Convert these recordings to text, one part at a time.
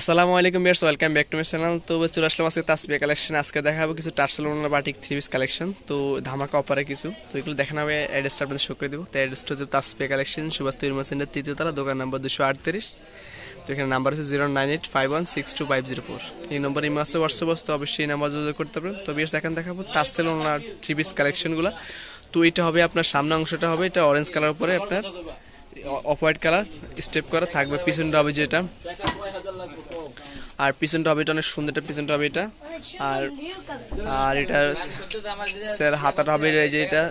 আসসালামু আলাইকুম বিয়ার্স welcome back to my channel তো চলে আসলাম আজকে তাসবিয়া কালেকশন আজকে দেখাবো কিছু ওনার বাটিক থ্রি পিস কালেকশন তো ধামাকা অপারে কিছু তো এগুলো দেখানো হবে অ্যাড্রেসটা আপনাদের শো করে দেবো তো অ্যাড্রেসটা হচ্ছে তাসবিয়া কালেকশন সুভাষ তৈরি মাসিনের তৃতীয় তারা দোকান নম্বর দুশো আটত্রিশ তো এখানে নাম্বার হচ্ছে zero nine eight five one six two five zero four এই নম্বরে ইমো আছে হোয়াটসঅ্যাপ আছে তো অবশ্যই এই নাম্বার যোগাযোগ করতে পারবেন তো বিয়ার্স এখন দেখাবো ওনার থ্রি পিস কালেকশনগুলো তো এটা হবে আপনার সামনে অংশটা হবে এটা অরেঞ্জ কালার উপরে আপনার অফ হোয়াইট কালার স্টেপ করা থাকবে পিছনটা হবে যেটা আর পিছনটা হবে এটা অনেক সুন্দর একটা পিছনটা হবে এটা আর আর এটা স্যার হাতাটা হবে যে এটা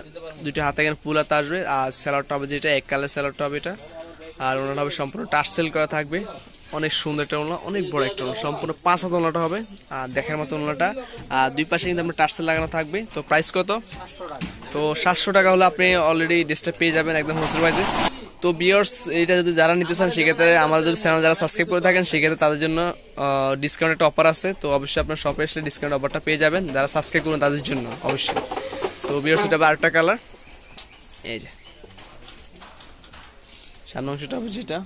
দুটো হাতে এখানে ফুল হাতা আসবে আর স্যালাডটা হবে যেটা এক কালার স্যালাডটা হবে এটা আর ওনার হবে সম্পূর্ণ টার্সেল করা থাকবে অনেক সুন্দর একটা ওনলা অনেক বড় একটা ওনলা সম্পূর্ণ পাঁচ হাত ওনলাটা হবে আর দেখার মতো ওনলাটা আর দুই পাশে কিন্তু আপনার টার্সেল লাগানো থাকবে তো প্রাইস কত তো সাতশো টাকা হলে আপনি অলরেডি ড্রেসটা পেয়ে যাবেন একদম হোসেল প্রাইসে তো বিয়ার্স এটা যদি যারা নিতে চান সেক্ষেত্রে আমাদের যদি চ্যানেল যারা সাবস্ক্রাইব করে থাকেন সেক্ষেত্রে তাদের জন্য ডিসকাউন্ট একটা অফার আছে তো অবশ্যই আপনার শপে এসে ডিসকাউন্ট অফারটা পেয়ে যাবেন যারা সাবস্ক্রাইব করুন তাদের জন্য অবশ্যই তো বিয়ার্স এটা হবে আরেকটা কালার এই যে সামনে অংশটা হবে যেটা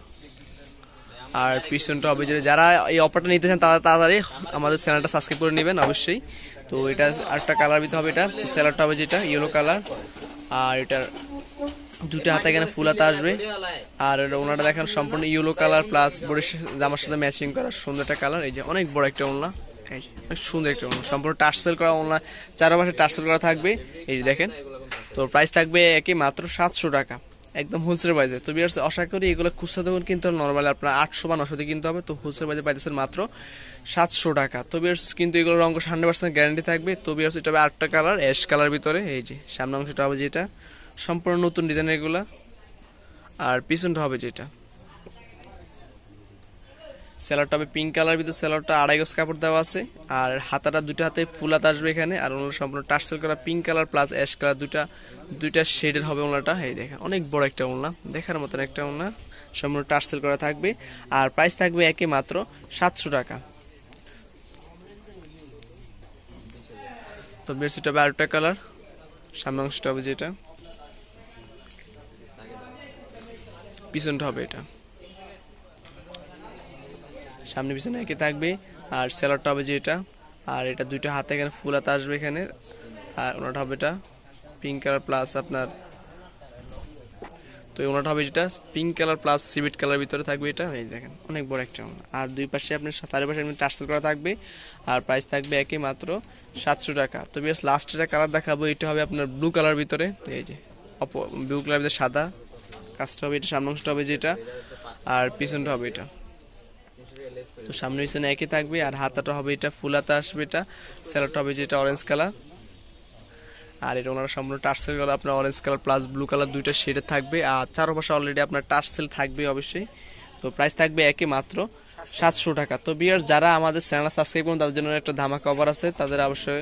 আর পিছনটা হবে যেটা যারা এই অফারটা নিতে চান তারা তাড়াতাড়ি আমাদের চ্যানেলটা সাবস্ক্রাইব করে নেবেন অবশ্যই তো এটা আরেকটা কালার দিতে হবে এটা স্যালারটা হবে যেটা ইয়েলো কালার আর এটার দুটো হাতে এখানে ফুল হাতে আসবে আর ওনাটা দেখেন সম্পূর্ণ ইয়েলো কালার প্লাস বড়ির জামার সাথে ম্যাচিং করা সুন্দর একটা কালার এই যে অনেক বড় একটা ওনলা অনেক সুন্দর একটা ওনলা সম্পূর্ণ টার্সেল করা ওনা চারপাশে টার্সেল করা থাকবে এই যে দেখেন তো প্রাইস থাকবে একই মাত্র সাতশো টাকা একদম হোলসেল প্রাইসে তো বিয়ার্স আশা করি এগুলো খুচরা দেখুন কিন্তু নর্মাল নর্মালি আপনার আটশো বা নশোতে কিনতে হবে তো হোলসেল প্রাইসে পাইতেছেন মাত্র সাতশো টাকা তো বিয়ার্স কিন্তু এগুলো রঙ হান্ড্রেড পার্সেন্ট গ্যারান্টি থাকবে তো বিয়ার্স এটা হবে আটটা কালার অ্যাশ কালার ভিতরে এই যে সামনে অংশটা হবে যেটা সম্পূর্ণ নতুন ডিজাইন এগুলা আর পিছনটা হবে যেটা সেলারটা হবে পিঙ্ক কালার ভিতরে স্যালাডটা আড়াই গজ কাপড় দেওয়া আছে আর হাতাটা দুটো হাতে ফুল হাত আসবে এখানে আর ওনার সম্পূর্ণ টার্সেল করা pink colour plus ash colour দুটা দুইটা শেডের হবে ওনাটা এই দেখা অনেক বড় একটা ওনা দেখার মতন একটা ওনা সম্পূর্ণ টার্সেল করা থাকবে আর প্রাইস থাকবে একে মাত্র সাতশো টাকা তো বেডশিট হবে আরেকটা কালার সামনে অংশটা হবে যেটা পিছনটা হবে এটা সামনে পিছনে একে থাকবে আর স্যালাডটা হবে যে এটা আর এটা দুইটা হাতে এখানে ফুল হাতে আসবে এখানে আর ওনাটা হবে এটা পিঙ্ক কালার প্লাস আপনার তো ওনাটা হবে যেটা পিঙ্ক কালার প্লাস সিভিট কালার ভিতরে থাকবে এটা এই দেখেন অনেক বড় একটা আর দুই পাশে আপনার চারিপাশে আপনি টার্সেল করা থাকবে আর প্রাইস থাকবে একই মাত্র সাতশো টাকা তো বেশ লাস্ট কালার দেখাবো এটা হবে আপনার ব্লু কালার ভিতরে এই যে অপ ব্লু কালার ভিতরে সাদা কাজটা হবে এটা সামনে অংশটা হবে যেটা আর পিছনটা হবে এটা তো সামনে পিছনে একই থাকবে আর হাতাটা হবে এটা ফুল হাতা আসবে এটা স্যালাডটা হবে যেটা অরেঞ্জ কালার আর এটা ওনারা সম্পূর্ণ টার্সেল কালার আপনার orange colour plus blue colour দুইটা শেডে থাকবে আর চারপাশে অলরেডি আপনার টার্সেল থাকবে অবশ্যই তো প্রাইস থাকবে একই মাত্র সাতশো টাকা তো বিয়ার যারা আমাদের চ্যানেল সাবস্ক্রাইব করুন তাদের জন্য একটা ধামাকা অফার আছে তাদের অবশ্যই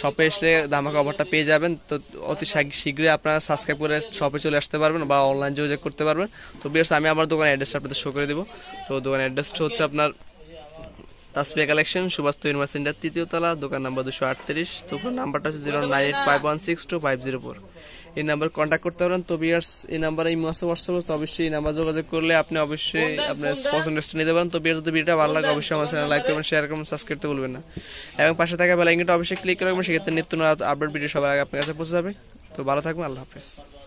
শপে এসে ধামা অফারটা পেয়ে যাবেন তো অতি শীঘ্রই আপনারা সাবস্ক্রাইব করে শপে চলে আসতে পারবেন বা অনলাইন যোগাযোগ করতে পারবেন তো বিয়ার্স আমি আমার দোকানের অ্যাড্রেসটা আপনাদের শো করে দেবো তো দোকানের অ্যাড্রেসটা হচ্ছে আপনার তাসপিয়া কালেকশন সুভাষ ইউনিভার্সিটির তৃতীয় তলা দোকান নাম্বার দুশো আটত্রিশ তো নাম্বারটা হচ্ছে zero nine eight five one six two five zero four এই নাম্বার কন্ট্যাক্ট করতে পারেন তো বিয়ার্স এই নাম্বারে ইমো আছে হোয়াটসঅ্যাপ তো অবশ্যই এই নাম্বার যোগাযোগ করলে আপনি অবশ্যই আপনার পছন্দ নিতে পারেন তো বিয়ার যদি ভিডিওটা ভালো লাগে অবশ্যই আমার চ্যানেল লাইক করবেন শেয়ার করবেন সাবস্ক্রাইব করতে ভুলবেন না এবং পাশে থাকা আইকনটা অবশ্যই ক্লিক করে রাখবেন সেক্ষেত্রে নিত্য আপডেট ভিডিও সবার আগে আপনার কাছে পৌঁছে যাবে তো ভালো থাকবেন আল্লাহ হাফেজ